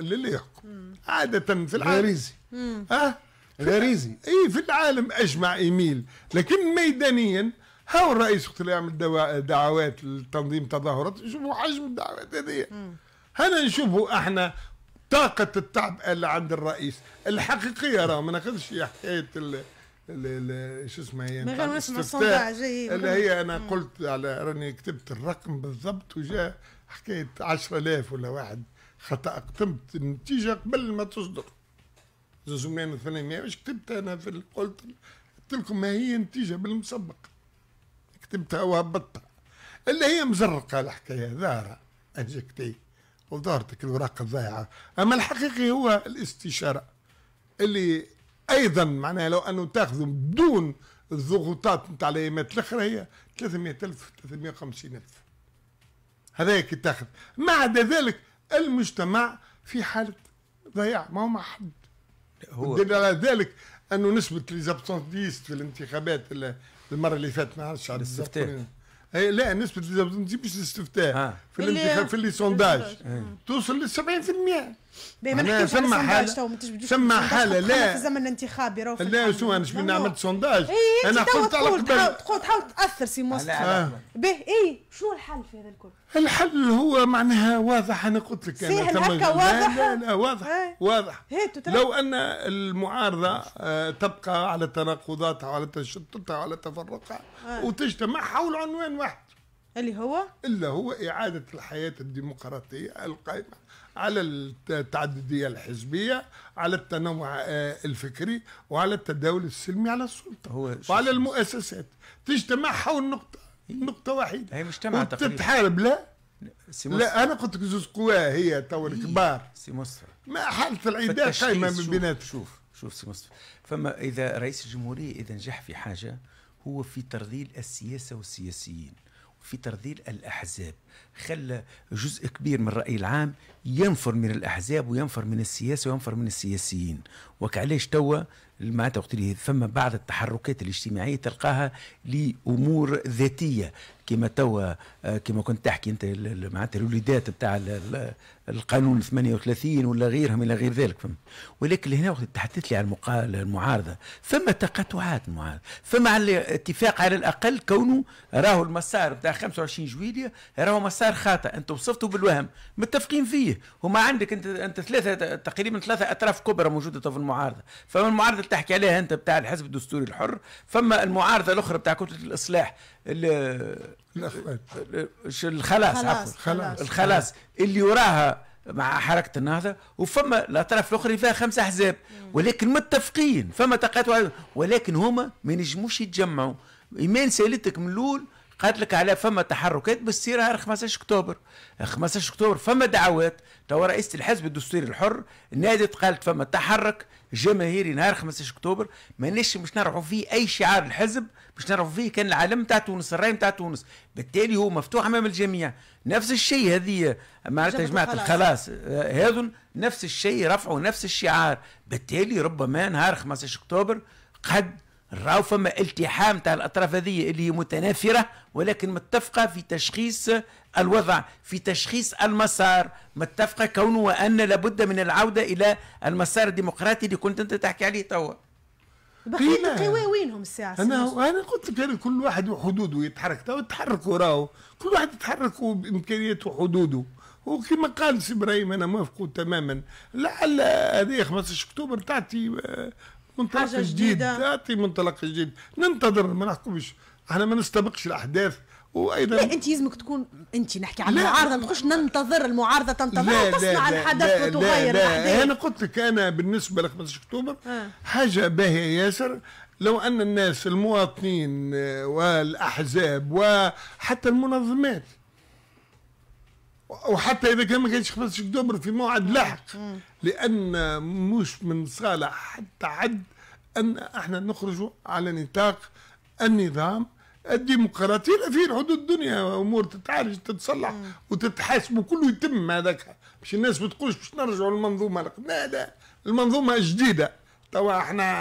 للي يحكم عادة في العالم غريزي اه غريزي اي في العالم اجمع يميل لكن ميدانيا هاو الرئيس وقت اللي يعمل دعوات لتنظيم تظاهرات نشوفوا حجم الدعوات هذه هنا نشوفوا احنا طاقة التعب اللي عند الرئيس الحقيقية راه ما ناخذش حكاية شو اسمها هي من غير ما اللي هي انا مم. قلت على راني كتبت الرقم بالضبط وجاء حكايه 10000 ولا واحد خطا كتبت النتيجه قبل ما تصدر 2800 باش كتبت انا في قلت قلت لكم ما هي النتيجه بالمسبق كتبتها وهبطتها اللي هي مزرقه الحكايه ظاهره انجكتي وظهرتك الوراق الضايعه اما الحقيقي هو الاستشاره اللي ايضا معناها لو انه تاخذوا بدون الضغوطات نتاع الايامات الاخرى هي 300000 350000 هذا كي تاخذ ما عدا ذلك المجتمع في حاله ضياع ما هو مع حد هو على ذلك انه نسبه ليزابسونتيست في الانتخابات المره اللي فاتت ما نعرفش على الاستفتاء إيه، لا نسبه ليزابسونتيست مش الاستفتاء في الانتخاب في لي سونداج إيه. توصل ل 70% انا فما حاله فما حاله لا في زمن انتخابي راهو لا شو انا شبي نعمل سونداج إيه, إيه، انا قلت على قبل تقول تحاول تاثر سي مصطفى آه. به اي شنو الحل في هذا الكل؟ الحل هو معناها واضح انا قلت لك انا هكا واضح لا لا واضح آه. واضح لو ان المعارضه آه تبقى على تناقضاتها وعلى تشتتها وعلى تفرقها آه. وتجتمع حول عنوان واحد اللي هو؟ الا هو اعاده الحياه الديمقراطيه القائمه على التعددية الحزبية على التنوع آه، الفكري وعلى التداول السلمي على السلطة هو وعلى المؤسسات تجتمع حول نقطة نقطة واحدة هي مجتمع تتحارب لا لا انا قلت لك زوز قوى هي تو إيه، الكبار سي مصطفى ما حاله العداء قايمه من بيناتهم شوف شوف سي مصطفى فما اذا رئيس الجمهوريه اذا نجح في حاجه هو في ترذيل السياسه والسياسيين في ترذيل الأحزاب خلى جزء كبير من الرأي العام ينفر من الأحزاب وينفر من السياسة وينفر من السياسيين وكعليش توا معناتها وقت اللي ثم بعض التحركات الاجتماعية تلقاها لأمور ذاتية كما توا آه، كما كنت تحكي انت معناتها الوليدات نتاع القانون 38 ولا غيرهم الى غير ذلك فهمت ولكن هنا وقت تحدثت لي على المعارضه ثم تقاطعات معارضه ثم على اتفاق على الاقل كونه راهو المسار بتاع 25 جويليه راهو مسار خاطئ انت وصفته بالوهم متفقين فيه وما عندك انت انت ثلاثه تقريبا ثلاثه اطراف كبرى موجوده في المعارضه فما المعارضه اللي تحكي عليها انت بتاع الحزب الدستوري الحر فما المعارضه الاخرى بتاع كتله الاصلاح الخلاص عفوا الخلاص اللي وراها مع حركه النهضه وفما الاطراف الاخرى فيها خمسه احزاب ولكن متفقين فما تقاطع ولكن هما ما ينجموش يتجمعوا ايمان سالتك من الاول قالت لك على فما تحركات بالسيرة تصير 15 اكتوبر 15 اكتوبر فما دعوات توا رئيسة الحزب الدستوري الحر نادت قالت فما تحرك جماهيري نهار 15 اكتوبر ما مش نرعوا فيه اي شعار الحزب باش نعرفوا فيه كان العالم تاع تونس الراي تاع تونس بالتالي هو مفتوح امام الجميع نفس الشيء هذه معناتها جماعه الخلاص آه، هذون نفس الشيء رفعوا نفس الشعار بالتالي ربما نهار 15 اكتوبر قد راهو فما التحام تاع الاطراف هذه اللي هي متنافره ولكن متفقه في تشخيص الوضع في تشخيص المسار متفقه كونه ان لابد من العوده الى المسار الديمقراطي اللي كنت انت تحكي عليه توا بقيت وينهم الساعه انا انا قلت لك انا كل واحد وحدوده يتحرك تو تحرك وراه كل واحد يتحرك بامكانياته وحدوده وكما قال سي ابراهيم انا موافقه تماما لعل هذه 15 اكتوبر تعطي آه، منطلق جديد تعطي منطلق جديد ننتظر ما نحكمش احنا ما نستبقش الاحداث وايضا لا انت يلزمك تكون انت نحكي على المعارضه ما نخش ننتظر المعارضه تنتظر لا وتصنع لا الحدث لا وتغير لا لا انا قلت لك انا بالنسبه ل 15 اكتوبر آه. حاجه باهيه ياسر لو ان الناس المواطنين آه، والاحزاب وحتى المنظمات وحتى اذا كان ما كانش 15 اكتوبر في موعد آه. لاحق لان مش من صالح حتى حد ان احنا نخرج على نطاق النظام الديمقراطيه في حدود الدنيا امور تتعالج تتصلح وتتحاسب وكله يتم هذاك مش الناس ما تقولش باش نرجعوا للمنظومه لا لا المنظومه جديده توا احنا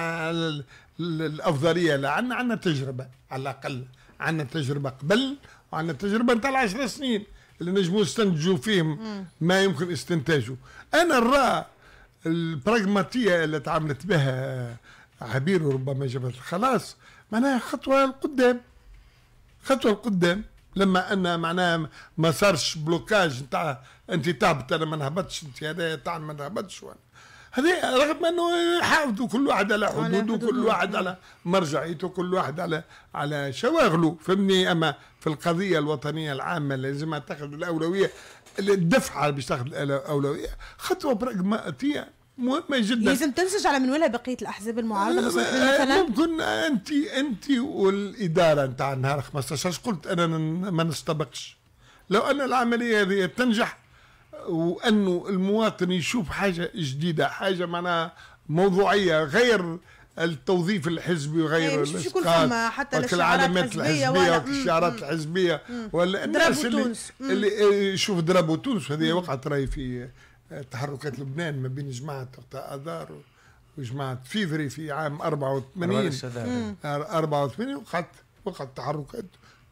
الافضليه لا عندنا عندنا تجربه على الاقل عندنا تجربه قبل وعندنا تجربه نتاع 10 سنين اللي نجموا نستنتجوا فيهم ما يمكن استنتاجه انا نرى البراغماتيه اللي تعاملت بها عبير وربما جبت الخلاص معناها خطوه القدام خطوه لقدام لما ان معناها ما صارش بلوكاج نتاع انت تهبط انا ما نهبطش انت هذا تاع ما نهبطش هذا رغم انه يحافظوا كل واحد على حدوده وكل واحد على مرجعيته كل واحد على على شواغله فهمني اما في القضيه الوطنيه العامه لازم تاخذ الاولويه الدفعه باش تاخذ الاولويه خطوه براغماتيه مهمة جدا لازم يعني تنسج على منوالها بقية الأحزاب المعارضة مثلا ممكن أنت أنت والإدارة نتاع نهار 15 قلت أنا ما نستبقش لو أن العملية هذه تنجح وأنه المواطن يشوف حاجة جديدة حاجة معناها موضوعية غير التوظيف الحزبي وغير طيب، الاسقاط حتى العلامات الحزبيه والشعارات الحزبيه ولا الناس اللي, اللي إيه، شوف درابو تونس هذه وقعت راي في تحركات لبنان ما بين جماعة أذار وجماعة فيفري في عام 84 84 وقعت وقعت تحركات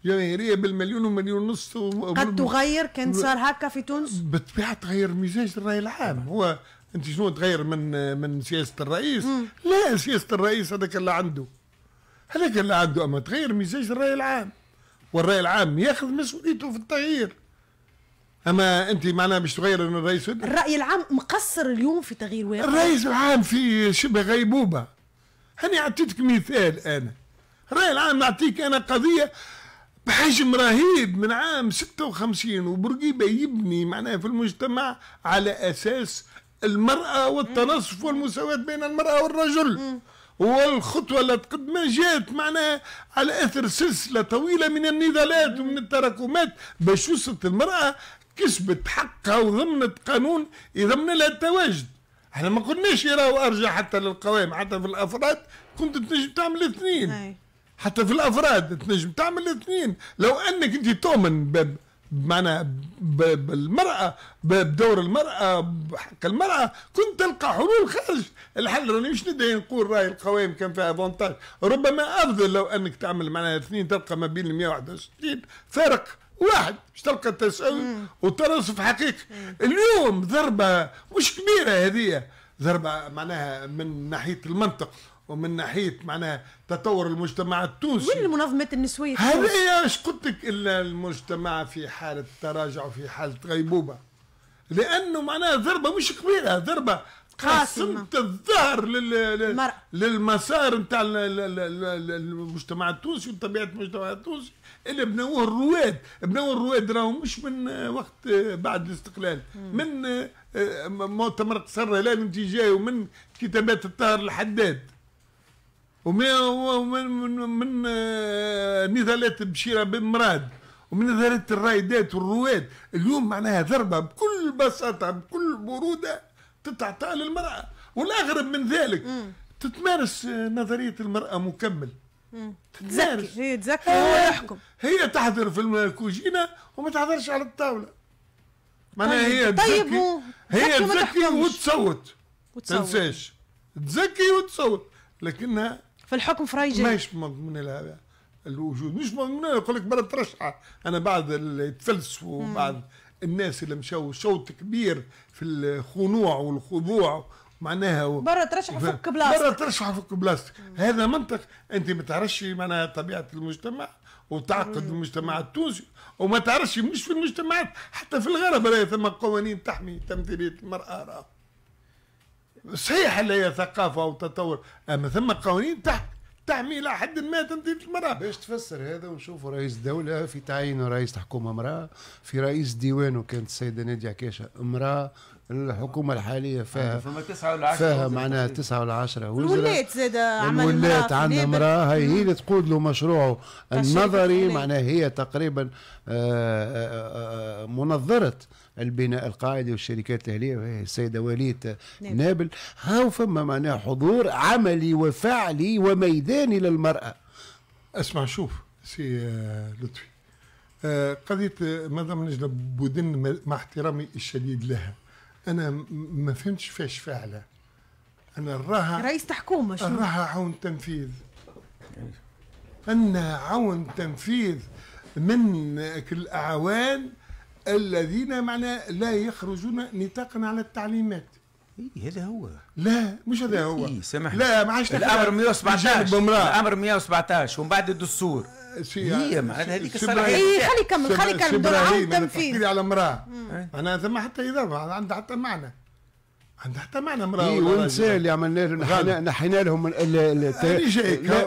جماهيرية بالمليون ومليون ونص قد تغير كان صار هكا في تونس بالطبيعة تغير مزاج الرأي العام هو أنت شنو تغير من من سياسة الرئيس لا سياسة الرئيس هذاك اللي عنده هذاك اللي عنده أما تغير مزاج الرأي العام والرأي العام ياخذ مسؤوليته في التغيير اما انت معناها مش تغير الرئيس الراي العام مقصر اليوم في تغيير واقع الرئيس العام في شبه غيبوبه هاني اعطيتك مثال انا الراي العام نعطيك انا قضيه بحجم رهيب من عام 56 وبورقيبه يبني معناها في المجتمع على اساس المراه والتنصف والمساواه بين المراه والرجل والخطوه اللي تقدمها جات معناها على اثر سلسله طويله من النضالات ومن التراكمات باش وصلت المراه كسبت حقها وضمنت قانون يضمن لها التواجد احنا ما قلناش يراو ارجع حتى للقوائم حتى في الافراد كنت تنجم تعمل اثنين حتى في الافراد تنجم تعمل اثنين لو انك انت تؤمن بمعنى بالمراه بدور المراه بحق المراه كنت تلقى حلول خارج الحل راني مش ندعي نقول راي القوائم كان فيها افونتاج ربما افضل لو انك تعمل معناها اثنين تلقى ما بين 161 فارق واحد مش تلقى تسال والتناصف حقيقي اليوم ضربه مش كبيره هذه ضربه معناها من ناحيه المنطق ومن ناحيه معناها تطور المجتمع التونسي وين المنظمات النسويه هذه اش قلت لك الا المجتمع في حاله تراجع وفي حاله غيبوبه لانه معناها ضربه مش كبيره ضربه قاسمت الظهر للمسار نتاع المجتمع التونسي وطبيعه المجتمع التونسي اللي بنوه الرواد بنوه الرواد راهو مش من آه، وقت آه، بعد الاستقلال من آه، مؤتمر قصر هلال انت جاي ومن كتابات الطاهر الحداد ومن من من نزالات بشيرة بن مراد ومن نزالات الرايدات والرواد اليوم معناها ضربة بكل بساطة بكل برودة تتعطى للمرأة والأغرب من ذلك تتمارس نظرية المرأة مكمل تزكي هي تزكي هو يحكم هي تحضر في الكوجينه وما تحضرش على الطاوله معناها طيب. هي تزكي طيب هي تزكي وتصوت تنساش تزكي وتصوت لكنها في الحكم فريجي ماهيش مضمون لها الوجود مش لها يقول لك بلد ترشحة انا بعد اللي تفلسفوا وبعد الناس اللي مشاو شوط كبير في الخنوع والخضوع معناها برا ترشح فك بلاستيك برا ترشح فك بلاستيك هذا منطق انت ما تعرفش معناها طبيعه المجتمع وتعقد المجتمع التونسي وما تعرفش مش في المجتمعات حتى في الغرب راهي ثم قوانين تحمي تمثيليه المراه راه صحيح اللي هي ثقافه وتطور اما ثم قوانين تحمي تحمي الى حد ما تمثيل المراه باش تفسر هذا ونشوفوا رئيس دوله في تعيين رئيس حكومه امراه في رئيس ديوانه كانت السيده ناديه عكاشه امراه الحكومه الحاليه آه، فيها فما تسعه ولا فيها معناها تسعه ولا عشره الولاد زاد عمل الولاد عندنا امراه هي هي اللي تقود له مشروعه النظري آه، معناها هي تقريبا آه، منظره البناء القاعدي والشركات الاهليه السيده وليد نابل هاو فما معناها حضور عملي وفعلي وميداني للمراه اسمع شوف سي لطفي قضيه مدام نجله بودن مع احترامي الشديد لها انا ما فهمتش فاش فاعله انا راها رئيس حكومه شو راها عون تنفيذ انها عون تنفيذ من الاعوان الذين معنا لا يخرجون نطاقا على التعليمات إيه هذا هو لا مش هذا هو إيه لا ما عادش الامر 117 الامر 117 ومن بعد الدستور شيء هي معناتها هذيك الصراحه اي خلي يكمل خلي يكمل دور عاود تنفيذ على امراه معناها ثم حتى اضافه عندها حتى معنى عندها حتى معنى امراه اي والنساء اللي عملنا لهم نحينا لهم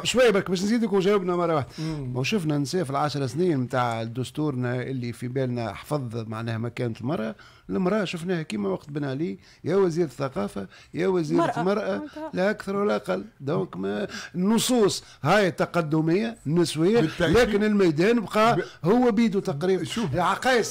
شويه برك باش نزيدك وجاوبنا مره واحده ما شفنا نساء في العشر سنين نتاع دستورنا اللي في بالنا حفظ معناها مكانه المراه المراه شفناها كيما وقت بن علي يا وزير الثقافه يا وزير المراه مرأة لا اكثر ولا اقل دونك ما النصوص هاي تقدميه نسويه بالتأكيد. لكن الميدان بقى هو بيده تقريبا شوف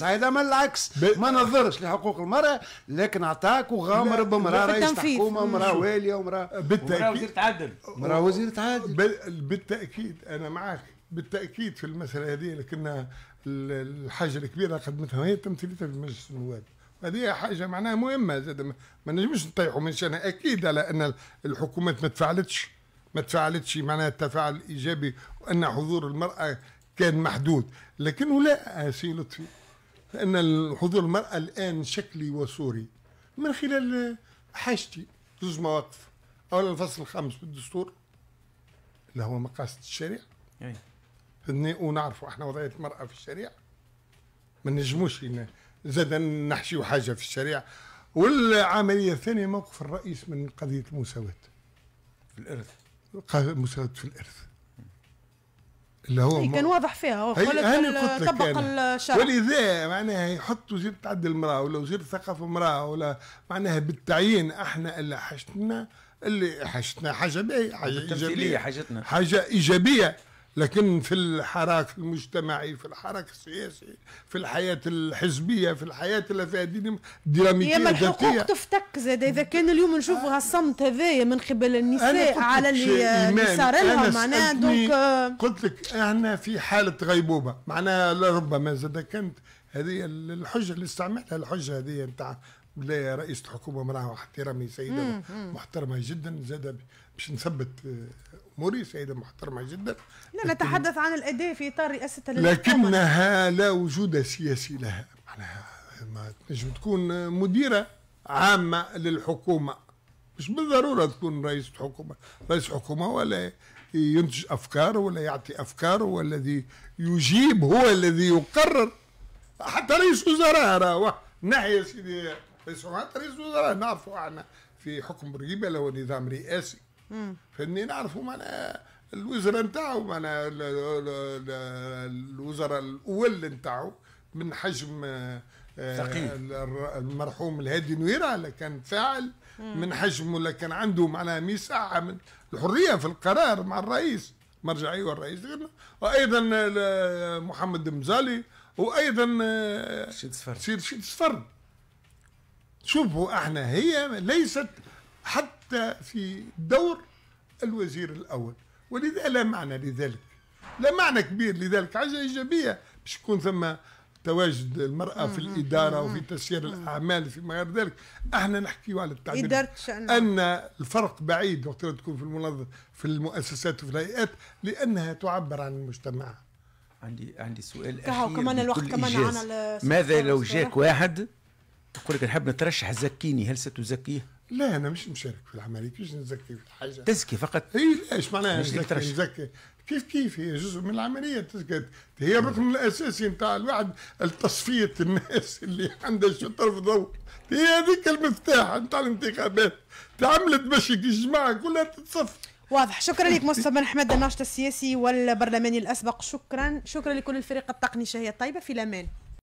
هذا ما العكس ما نظرش لحقوق المراه لكن عطاك وغامر بامراه رئيس حكومه مراه واليه ومراه وزير تعدل مراه وزير تعدل بالتاكيد انا معك بالتاكيد في المساله هذه لكن الحاجه الكبيره قدمتها هي تمثيلتها في مجلس النواب هذه حاجه معناها مهمه زاد ما نجمش نطيحوا من شانها اكيد على ان الحكومات ما تفعلتش ما تفعلتش معناها التفاعل الايجابي وان حضور المراه كان محدود لكنه لا سي لطفي لان حضور المراه الان شكلي وصوري من خلال حاجتي زوج مواقف اولا الفصل الخامس بالدستور اللي هو مقاصد الشريعه اي ونعرفوا احنا وضعيه المراه في الشريعه ما نجموش زاد نحشيو حاجه في الشريعه والعمليه الثانيه موقف الرئيس من قضيه المساواه في الارث المساواه في الارث اللي هو إيه كان واضح فيها هو طبق الشرع ولذا معناها يحط وزير تعد المراه ولا وزير الثقافه المراه ولا معناها بالتعيين احنا اللي حشتنا اللي حشتنا حاجه باهيه حاجه ايجابيه حاجتنا حاجه ايجابيه لكن في الحراك المجتمعي في الحراك السياسي في الحياة الحزبية في الحياة اللي فيها ديناميكية يا الحقوق تفتك زاد إذا كان اليوم نشوفوا هالصمت آه. هذايا من قبل النساء على اللي صار لهم معناها دونك قلت لك احنا آه. في حالة غيبوبة معناها لربما زاد كانت هذه الحجة اللي استعملها الحجة هذه نتاع ولاية رئيسة حكومة امرأة واحترامي سيدة محترمة جدا زاد باش نثبت آه، موري سيدة محترمة جدا لا نتحدث عن الأداء في إطار رئاسة لكنها لا وجود سياسي لها معناها ما تنجم تكون مديرة عامة للحكومة مش بالضرورة تكون رئيس حكومة رئيس حكومة ولا ينتج أفكار ولا يعطي أفكار والذي يجيب هو الذي يقرر حتى رئيس وزراء راه نحيا سيدي رئيس وزراء رئيس وزراء نعرفوا احنا في حكم بورقيبة له نظام رئاسي فني نعرفوا معناها الوزراء نتاعو معناها الوزراء الاول نتاعو من حجم ثقيل آه، المرحوم الهادي نويرة اللي كان فاعل من حجمه اللي كان عنده معناها مساحة من الحرية في القرار مع الرئيس مرجعي أيوة، والرئيس وايضا محمد مزالي وايضا آه، شيد سفر شيد سفر شوفوا احنا هي ليست حتى في دور الوزير الأول ولذا لا معنى لذلك لا معنى كبير لذلك حاجة إيجابية باش يكون ثم تواجد المرأة في الإدارة وفي تسيير الأعمال في غير ذلك احنا نحكي على التعبير أن الفرق بعيد وقت تكون في المنظمة في المؤسسات وفي الهيئات لأنها تعبر عن المجتمع عندي عندي سؤال اخير كمان الوقت كمان ماذا لو جاك واحد يقول لك نحب نترشح زكيني هل ستزكيه؟ لا انا مش مشارك في العمليه كيفاش نزكي في الحاجه تزكي فقط اي لا ايش معناها نزكي نزكي كيف كيف هي جزء من العمليه تزكي هي الركن الاساسي نتاع الواحد تصفيه الناس اللي عندها شو طرف ضوء هي هذيك المفتاح نتاع الانتخابات تعملت باش الجماعه كلها تتصفي واضح شكرا لك مصطفى احمد الناشط السياسي والبرلماني الاسبق شكرا شكرا لكل الفريق التقني شهيه الطيبه في الامان